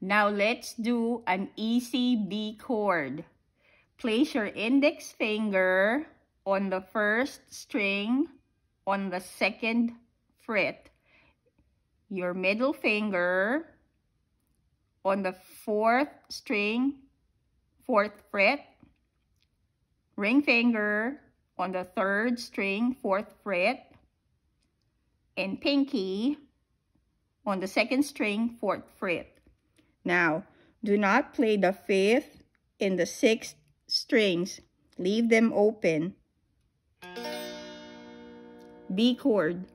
Now let's do an easy B chord. Place your index finger on the first string on the second fret. Your middle finger on the fourth string, fourth fret. Ring finger on the third string, fourth fret. And pinky on the second string, fourth fret. Now, do not play the fifth and the sixth strings. Leave them open. B chord.